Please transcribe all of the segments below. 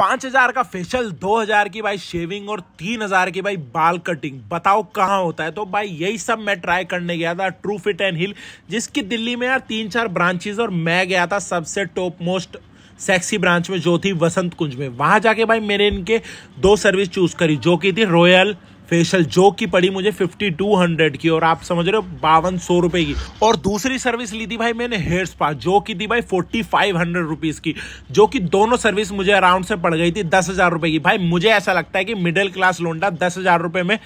पांच हजार का फेशियल दो हजार की भाई शेविंग और तीन हजार की भाई बाल कटिंग बताओ कहाँ होता है तो भाई यही सब मैं ट्राई करने गया था ट्रू फिट एंड हिल जिसकी दिल्ली में यार तीन चार ब्रांचेज और मैं गया था सबसे टॉप मोस्ट सेक्सी ब्रांच में जो थी वसंत कुंज में वहां जाके भाई मैंने इनके दो सर्विस चूज करी जो की थी रॉयल फेशियल जो की पड़ी मुझे फिफ्टी टू हंड्रेड की और आप समझ रहे हो बावन सौ रुपए की और दूसरी सर्विस ली थी भाई मैंने हेयर स्पा जो की थी भाई फोर्टी फाइव हंड्रेड रुपीज की जो कि दोनों सर्विस मुझे अराउंड से पड़ गई थी दस हजार रुपए की भाई मुझे ऐसा लगता है कि मिडिल क्लास लोंडा दस हजार रुपए में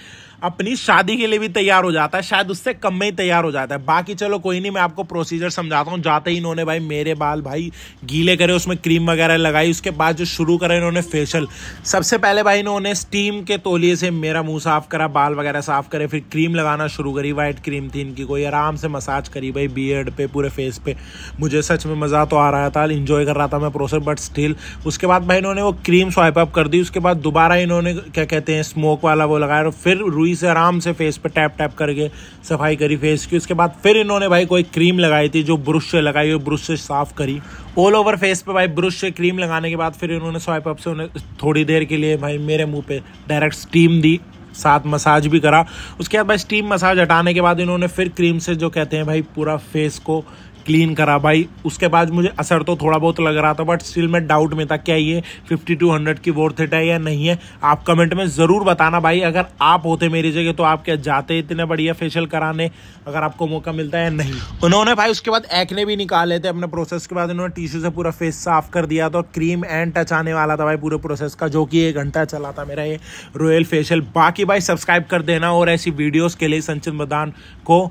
अपनी शादी के लिए भी तैयार हो जाता है शायद उससे कम में ही तैयार हो जाता है बाकी चलो कोई नहीं मैं आपको प्रोसीजर समझाता हूँ जाते ही इन्होंने भाई मेरे बाल भाई गीले करे उसमें क्रीम वगैरह लगाई उसके बाद जो शुरू करा इन्होंने फेशियल सबसे पहले भाई इन्होंने स्टीम के तोलिए से मेरा मुंह साफ करा बाल वगैरह साफ करे फिर क्रीम लगाना शुरू करी वाइट क्रीम थी इनकी कोई आराम से मसाज करी भाई बियर्ड पे पूरे फेस पे मुझे सच में मज़ा तो आ रहा था इन्जॉय कर रहा था मैं प्रोसेस बट स्टिल उसके बाद भाई इन्होंने वो क्रीम स्वाइप अप कर दी उसके बाद दोबारा इन्होंने क्या कहते हैं स्मोक वाला वो लगाया और फिर रुई शांति से आराम से फेस पर टैप टैप करके सफाई करी फेस की उसके बाद फिर इन्होंने भाई कोई क्रीम लगाई थी जो ब्रश से लगाई और ब्रश से साफ़ करी ऑल ओवर फेस पे भाई ब्रश से क्रीम लगाने के बाद फिर इन्होंने स्वाइप अप से उन्हें थोड़ी देर के लिए भाई मेरे मुँह पर डायरेक्ट स्टीम दी साथ मसाज भी करा उसके बाद भाई स्टीम मसाज हटाने के बाद इन्होंने फिर क्रीम से जो कहते हैं भाई पूरा फेस को क्लीन करा भाई उसके बाद मुझे असर तो थोड़ा बहुत लग रहा था बट स्टिल मैं डाउट में था क्या ये फिफ्टी टू हंड्रेड की वोट थेट है या नहीं है आप कमेंट में ज़रूर बताना भाई अगर आप होते मेरी जगह तो आप क्या जाते इतने बढ़िया फेशियल कराने अगर आपको मौका मिलता है या नहीं उन्होंने भाई उसके बाद एक्ने भी निकाले थे अपने प्रोसेस के बाद उन्होंने टिश्यू से पूरा फेस साफ कर दिया था क्रीम एंड टच आने वाला था भाई पूरे प्रोसेस का जो कि एक घंटा चला था मेरा ये रॉयल फेशियल बाकी भाई सब्सक्राइब कर देना और ऐसी वीडियोज़ के लिए संचित मदान को